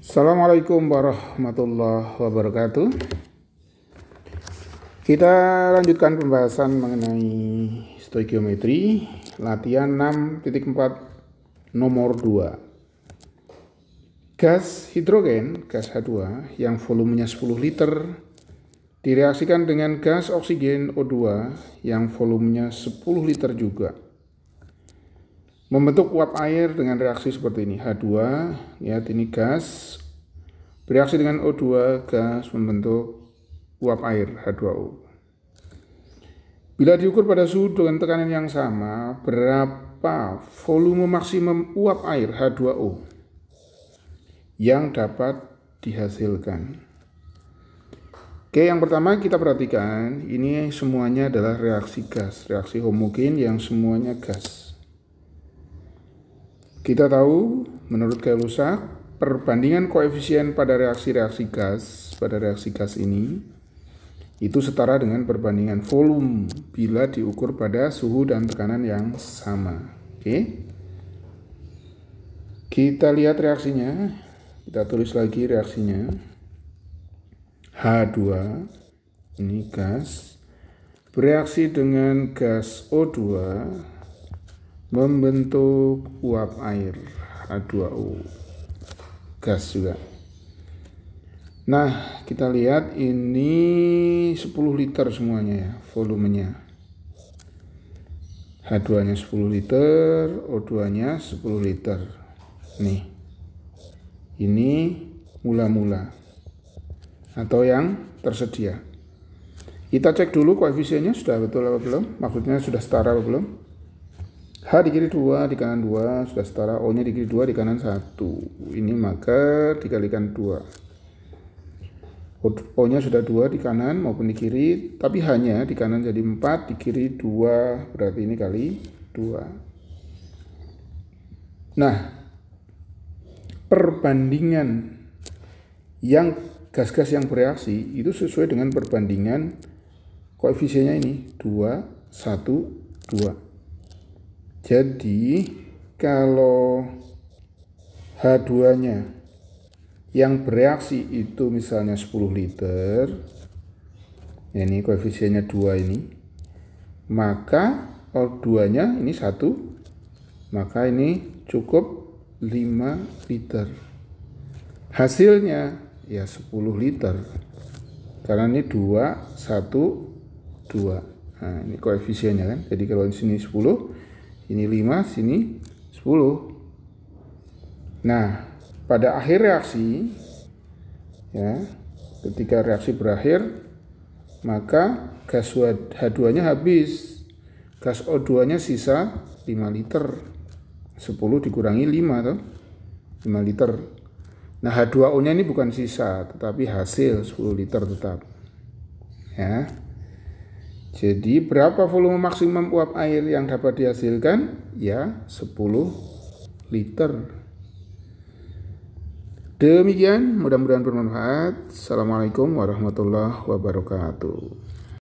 Assalamualaikum warahmatullahi wabarakatuh. Kita lanjutkan pembahasan mengenai stoikiometri latihan 6.4 nomor 2. Gas hidrogen, gas H2 yang volumenya 10 liter direaksikan dengan gas oksigen O2 yang volumenya 10 liter juga. Membentuk uap air dengan reaksi seperti ini, H2, lihat ya, ini gas, bereaksi dengan O2, gas membentuk uap air, H2O. Bila diukur pada suhu dengan tekanan yang sama, berapa volume maksimum uap air H2O yang dapat dihasilkan? Oke, yang pertama kita perhatikan, ini semuanya adalah reaksi gas, reaksi homogen yang semuanya gas. Kita tahu menurut Lussac, perbandingan koefisien pada reaksi-reaksi gas pada reaksi gas ini itu setara dengan perbandingan volume bila diukur pada suhu dan tekanan yang sama. Oke. Kita lihat reaksinya. Kita tulis lagi reaksinya. H2 ini gas bereaksi dengan gas O2 membentuk uap air H2O gas juga nah kita lihat ini 10 liter semuanya ya volumenya H2 nya 10 liter O2 nya 10 liter nih ini mula-mula atau yang tersedia kita cek dulu koefisiennya sudah betul apa belum maksudnya sudah setara apa belum H dikiri 2 di kanan 2 sudah setara O nya dikiri 2 di kanan 1 ini maka dikalikan 2 O nya sudah 2 di kanan maupun di kiri tapi hanya di kanan jadi 4 di kiri 2 berarti ini kali 2 nah perbandingan yang gas-gas yang bereaksi itu sesuai dengan perbandingan koefisiennya ini 2, 1, 2 jadi kalau H2-nya yang bereaksi itu misalnya 10 liter, ya ini koefisiennya 2 ini, maka O2-nya ini 1, maka ini cukup 5 liter. Hasilnya ya 10 liter. Karena ini 2, 1, 2. Nah, ini koefisiennya kan. Jadi kalau di sini 10, Sini 5, sini 10. Nah, pada akhir reaksi ya, ketika reaksi berakhir maka gas H2-nya habis. Gas O2-nya sisa 5 liter. 10 dikurangi 5 toh. 5 liter. Nah, H2O-nya ini bukan sisa, tetapi hasil 10 liter tetap. Ya. Jadi berapa volume maksimum uap air yang dapat dihasilkan? Ya, 10 liter. Demikian, mudah-mudahan bermanfaat. Assalamualaikum warahmatullahi wabarakatuh.